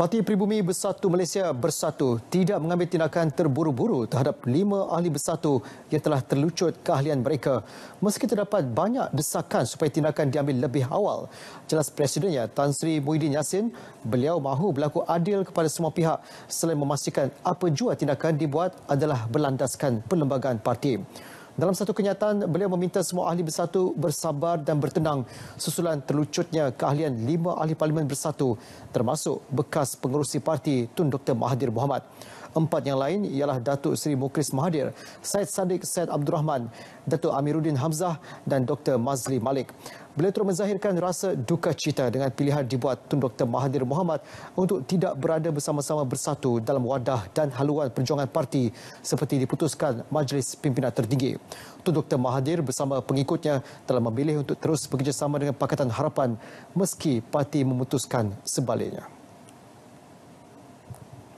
Parti Pribumi Bersatu Malaysia Bersatu tidak mengambil tindakan terburu-buru terhadap lima ahli bersatu yang telah terlucut keahlian mereka. Meski terdapat banyak desakan supaya tindakan diambil lebih awal, jelas Presidennya Tan Sri Muhyiddin Yassin, beliau mahu berlaku adil kepada semua pihak selain memastikan apa jua tindakan dibuat adalah berlandaskan perlembagaan parti. Dalam satu kenyataan, beliau meminta semua ahli bersatu bersabar dan bertenang susulan terlucutnya keahlian lima ahli parlimen bersatu termasuk bekas pengurusi parti Tun Dr. Mahathir Mohamad. Empat yang lain ialah Datuk Seri Mukris Mahathir, Syed Saddiq Syed Abdul Rahman, Datuk Amiruddin Hamzah dan Dr. Mazli Malik. Beliau terus menzahirkan rasa duka cita dengan pilihan dibuat Tun Dr. Mahathir Mohamad untuk tidak berada bersama-sama bersatu dalam wadah dan haluan perjuangan parti seperti diputuskan Majlis Pimpinan Tertinggi. Tun Dr. Mahathir bersama pengikutnya telah memilih untuk terus bekerjasama dengan Pakatan Harapan meski parti memutuskan sebaliknya.